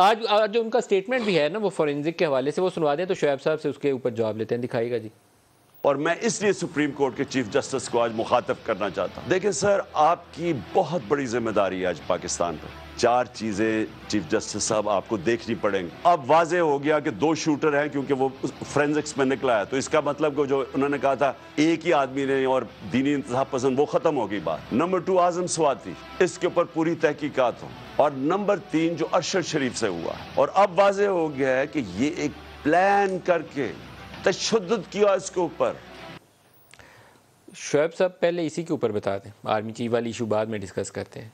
आज आज जो उनका स्टेटमेंट भी है ना वो फॉरेंसिक के हवाले से वो सुनवा दें तो शोएब साहब से उसके ऊपर जवाब लेते हैं दिखाईगा जी और मैं इसलिए सुप्रीम कोर्ट के चीफ जस्टिस को आज मुखातब करना चाहता हूँ देखिए सर आपकी बहुत बड़ी जिम्मेदारी है आज पाकिस्तान पर चार चीज़ें चीफ जस्टिस साहब आपको देखनी पड़ेंगी अब वाजे हो गया कि दो शूटर हैं क्योंकि वो फ्रेंजिक्स में निकला है तो इसका मतलब को जो उन्होंने कहा था एक ही आदमी ने और दीनी इंतजाम पसंद वो ख़त्म हो गई बात नंबर टू आजम स्वाति इसके ऊपर पूरी तहकीकत हो और नंबर तीन जो अरशद शरीफ से हुआ और अब वाजे हो गया है कि ये एक प्लान करके तशद किया इसके ऊपर शुएब साहब पहले इसी के ऊपर बता दें आर्मी चीफ वाली इशू बाद में डिस्कस करते हैं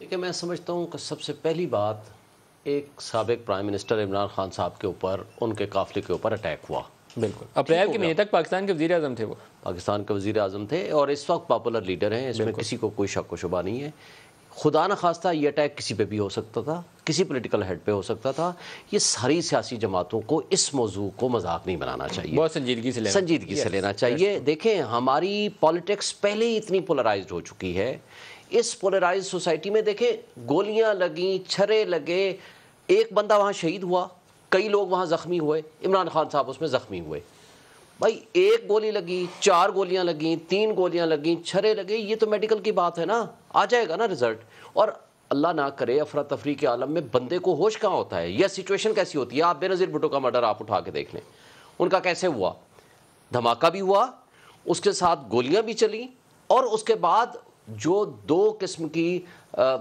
देखिए मैं समझता हूँ कि सबसे पहली बात एक सबक प्राइम मिनिस्टर इमरान खान साहब के ऊपर उनके काफिले के ऊपर अटैक हुआ बिल्कुल अप्रैल के महीने तक पाकिस्तान के वजी अजम थे वो पाकिस्तान के वजी अजम थे और इस वक्त पॉपुलर लीडर हैं इसमें किसी को कोई शक व शुबा नहीं है खुदा न खास्ता ये अटैक किसी पे भी हो सकता था किसी पोलिटिकल हेड पे हो सकता था ये सारी सियासी जमातों को इस मौजू को मजाक नहीं बनाना चाहिए बहुत संजीदगी से संजीदगी से लेना चाहिए देखें हमारी पॉलिटिक्स पहले ही इतनी पोलराइज हो चुकी है इस पोलराइज सोसाइटी में देखें गोलियां लगी छरे लगे एक बंदा वहाँ शहीद हुआ कई लोग वहाँ ज़ख्मी हुए इमरान खान साहब उसमें ज़ख्मी हुए भाई एक गोली लगी चार गोलियां लगी तीन गोलियां लगी छरे लगे ये तो मेडिकल की बात है ना आ जाएगा ना रिजल्ट और अल्लाह ना करे अफरा तफरी के आलम में बंदे को होश कहाँ होता है यह सिचुएशन कैसी होती है आप बेनज़ीर भुटो का मर्डर आप उठा के देख लें उनका कैसे हुआ धमाका भी हुआ उसके साथ गोलियां भी चली और उसके बाद जो दो किस्म की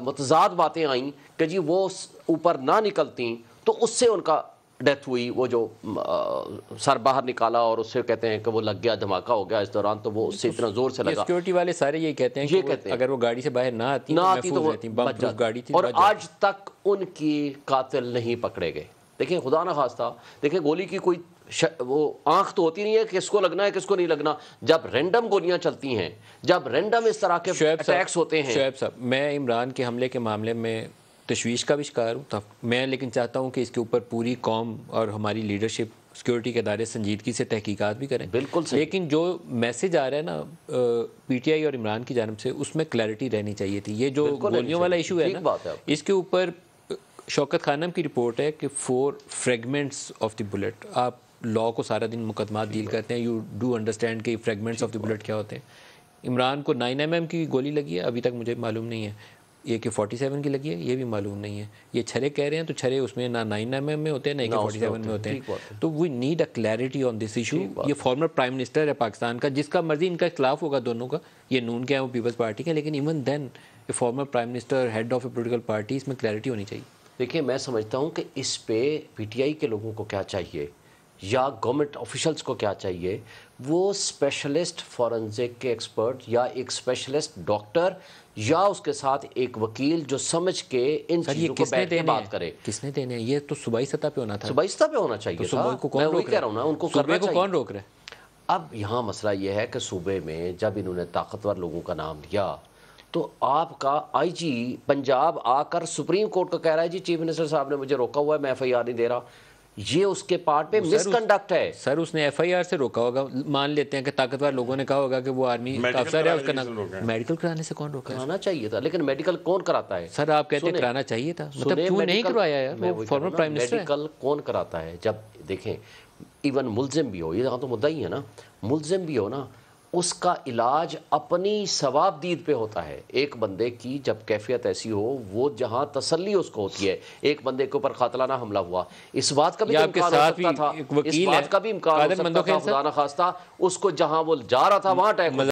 मतजाद बातें आईं कि जी वो ऊपर ना निकलती तो उससे उनका डेथ हुई वो जो आ, सर बाहर निकाला और उससे कहते हैं कि वो लग गया धमाका हो गया इस दौरान तो वो उससे इतना तो जोर से लगा सिक्योरिटी वाले सारे यही कहते हैं ये कहते वो, हैं अगर वो गाड़ी से बाहर ना आती तो ना तो आती तो वो बच गाड़ी थी तो और आज तक उनकी कातिल नहीं पकड़े गए देखिए खुदा ना खास था देखिए गोली की कोई वो आंख तो होती नहीं है किसको लगना है किसको नहीं लगना जब रेंडम गोलियां चलती हैं जब रेंडम इस तरह के अटैक्स होते हैं शोएब साहब मैं इमरान के हमले के मामले में तशवीश तो का भी शिकार हूँ मैं लेकिन चाहता हूँ कि इसके ऊपर पूरी कौम और हमारी लीडरशिप सिक्योरिटी के अदारे संजीदगी से तहकीकात भी करें बिल्कुल सही। लेकिन जो मैसेज आ रहा है ना पीटीआई और इमरान की जानब से उसमें क्लैरिटी रहनी चाहिए थी ये जो गोलियों वाला इशू है ना इसके ऊपर शौकत खानम की रिपोर्ट है कि four fragments of the bullet आप लॉ को सारा दिन मुकदमा डील करते हैं यू डू अंडरस्टैंड कि फ्रेगमेंट्स ऑफ द बुलेट क्या होते हैं इमरान को नाइन एम की गोली लगी है अभी तक मुझे मालूम नहीं है ए के फोर्टी सेवन की लगी है ये भी मालूम नहीं है ये छरे कह रहे हैं तो छरे उसमें ना नाइन एम एम में होते हैं ना ए के फोर्टी सेवन में होते हैं तो we need a clarity on this issue ये फॉर्मर प्राइम मिनिस्टर है पाकिस्तान का जिसका मर्जी इनका खिलाफ होगा दोनों का ये नून के हैं वो पीपल्स पार्टी के लेकिन इवन देन ये former prime minister head of a political party इसमें क्लैरिटी होनी चाहिए देखिए मैं समझता हूँ कि इस पे आई के लोगों को क्या चाहिए या गवर्नमेंट ऑफिशल्स को क्या चाहिए वो स्पेशलिस्ट फॉरेंसिक के एक्सपर्ट या एक स्पेशलिस्ट डॉक्टर या उसके साथ एक वकील जो समझ के इन चीजों को बैठ के बात करे किसने देने ये तो सूबाई सतह पे होना था सूबाई सतह पे होना तो चाहिए तो था को कौन मैं वही कह रहा हूँ ना उनको करना को कौन रोक रहा है अब यहाँ मसला यह है कि सूबे में जब इन्होंने ताकतवर लोगों का नाम लिया तो आपका आईजी पंजाब आकर सुप्रीम कोर्ट को कह रहा है जी चीफ मिनिस्टर साहब ने मुझे रोका हुआ है मैं एफ नहीं दे रहा ये उसके पार्ट पे मिसकंडक्ट है सर उसने एफआईआर से रोका होगा मान लेते हैं कि ताकतवर लोगों ने कहा होगा कि वो आर्मी अफसर है उसका नाम मेडिकल कराने से कौन रोका कराना चाहिए था लेकिन मेडिकल कौन कराता है सर आप कहते हैं कराना चाहिए था मतलब क्यों नहीं करवाया यार वो फॉर्मर प्राइम मिनिस्टर मेडिकल कौन कराता है जब देखें इवन मुलजिम भी हो ये तो मुद्दा ही है ना मुलजिम भी हो ना उसका इलाज अपनी सवाबदीद पे होता है एक बंदे की जब कैफियत ऐसी हो वो जहां तसल्ली उसको होती है एक बंदे के ऊपर कातलाना हमला हुआ इस बात का भी तो इम्कान हो सकता था इस बात का भी इम्कान हो सकता था खास्ता उसको जहां वो जा रहा था वहां अटैक